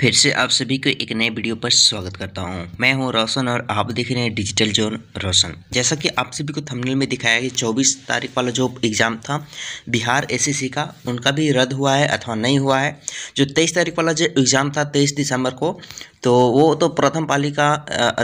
फिर से आप सभी को एक नए वीडियो पर स्वागत करता हूं मैं हूं रोशन और आप देख रहे हैं डिजिटल जोन रोशन जैसा कि आप सभी को थंबनेल में दिखाया कि 24 तारीख वाला जो एग्ज़ाम था बिहार एसएससी का उनका भी रद्द हुआ है अथवा नहीं हुआ है जो 23 तारीख वाला जो एग्ज़ाम था 23 दिसंबर को तो वो तो प्रथम पाली का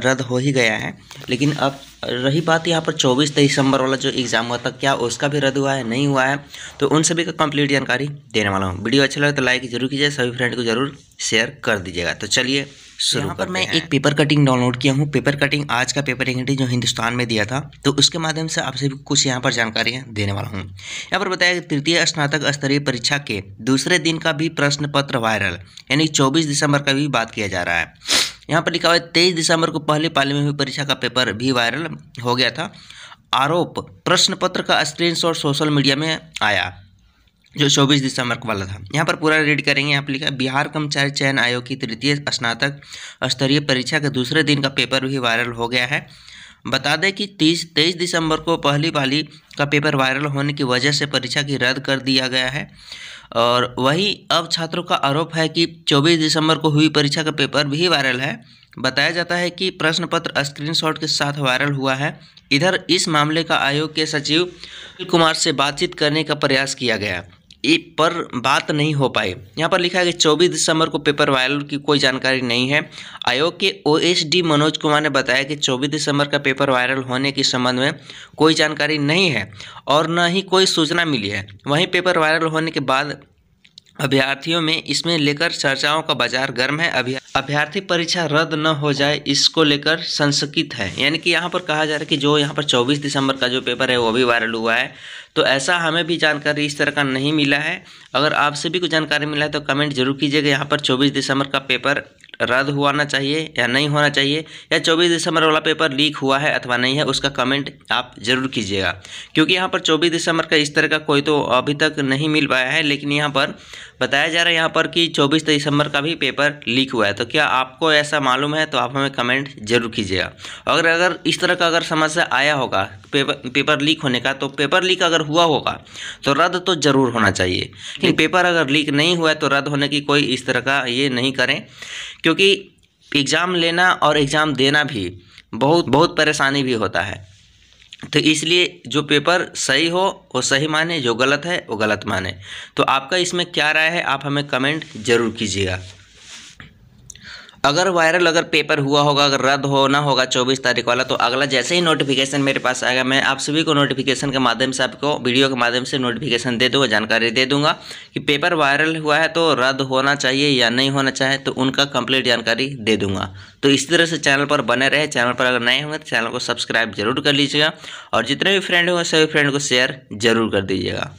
रद्द हो ही गया है लेकिन अब रही बात यहाँ पर 24 दिसंबर वाला जो एग्ज़ाम हुआ था क्या उसका भी रद्द हुआ है नहीं हुआ है तो उन सभी का कंप्लीट जानकारी देने वाला हूँ वीडियो अच्छा लगे तो लाइक जरूर कीजिए सभी फ्रेंड को जरूर शेयर कर दीजिएगा तो चलिए शुरू पर मैं एक पेपर कटिंग डाउनलोड किया हूँ पेपर कटिंग आज का पेपर एंट्री जो हिंदुस्तान में दिया था तो उसके माध्यम से आपसे भी कुछ यहाँ पर जानकारियाँ देने वाला हूँ यहाँ पर बताया कि तृतीय स्नातक स्तरीय परीक्षा के दूसरे दिन का भी प्रश्न पत्र वायरल यानी चौबीस दिसंबर का भी बात किया जा रहा है यहाँ पर लिखा हुआ है तेईस दिसंबर को पहली पाली में हुई परीक्षा का पेपर भी वायरल हो गया था आरोप प्रश्न पत्र का स्क्रीनशॉट सोशल मीडिया में आया जो चौबीस दिसंबर को वाला था यहाँ पर पूरा रीड करेंगे यहाँ पर लिखा बिहार कर्मचारी चयन आयोग की तृतीय स्नातक स्तरीय परीक्षा के दूसरे दिन का पेपर भी वायरल हो गया है बता दें कि तीस तेईस दिसंबर को पहली पाली का पेपर वायरल होने की वजह से परीक्षा की रद्द कर दिया गया है और वहीं अब छात्रों का आरोप है कि 24 दिसंबर को हुई परीक्षा का पेपर भी वायरल है बताया जाता है कि प्रश्न पत्र स्क्रीनशॉट के साथ वायरल हुआ है इधर इस मामले का आयोग के सचिव कुमार से बातचीत करने का प्रयास किया गया पर बात नहीं हो पाई यहाँ पर लिखा है कि चौबीस दिसंबर को पेपर वायरल की कोई जानकारी नहीं है आयोग के ओएसडी मनोज कुमार ने बताया कि चौबीस दिसंबर का पेपर वायरल होने के संबंध में कोई जानकारी नहीं है और न ही कोई सूचना मिली है वहीं पेपर वायरल होने के बाद अभ्यर्थियों में इसमें लेकर चर्चाओं का बाजार गर्म है अभी अभ्यर्थी परीक्षा रद्द न हो जाए इसको लेकर संशकित है यानी कि यहाँ पर कहा जा रहा है कि जो यहाँ पर 24 दिसंबर का जो पेपर है वो भी वायरल हुआ है तो ऐसा हमें भी जानकारी इस तरह का नहीं मिला है अगर आपसे भी कोई जानकारी मिला है तो कमेंट जरूर कीजिएगा यहाँ पर 24 दिसंबर का पेपर रद्द होना चाहिए या नहीं होना चाहिए या 24 दिसंबर वाला पेपर लीक हुआ है अथवा नहीं है उसका कमेंट आप जरूर कीजिएगा क्योंकि यहाँ पर 24 दिसंबर का इस तरह का कोई तो अभी तक नहीं मिल पाया है लेकिन यहाँ पर बताया जा रहा है यहाँ पर कि चौबीस दिसंबर का भी पेपर लीक हुआ है तो क्या आपको ऐसा मालूम है तो आप हमें कमेंट जरूर कीजिएगा अगर अगर इस तरह का अगर समस्या आया होगा पेपर पेपर लीक होने का तो पेपर लीक अगर हुआ होगा तो रद्द तो ज़रूर होना चाहिए लेकिन पेपर अगर लीक नहीं हुआ है तो रद्द होने की कोई इस तरह का ये नहीं करें क्योंकि क्योंकि एग्ज़ाम लेना और एग्ज़ाम देना भी बहुत बहुत परेशानी भी होता है तो इसलिए जो पेपर सही हो वो सही माने जो गलत है वो गलत माने तो आपका इसमें क्या राय है आप हमें कमेंट ज़रूर कीजिएगा अगर वायरल अगर पेपर हुआ होगा अगर रद्द होना होगा 24 तारीख वाला तो अगला जैसे ही नोटिफिकेशन मेरे पास आएगा मैं आप सभी को नोटिफिकेशन के माध्यम से आपको वीडियो के माध्यम से नोटिफिकेशन दे दूंगा जानकारी दे दूंगा कि पेपर वायरल हुआ है तो रद्द होना चाहिए या नहीं होना चाहिए तो उनका कंप्लीट जानकारी दे दूंगा तो इसी तरह से चैनल पर बने रहे चैनल पर अगर नए होंगे तो चैनल को सब्सक्राइब जरूर कर लीजिएगा और जितने भी फ्रेंड होंगे सभी फ्रेंड को शेयर जरूर कर दीजिएगा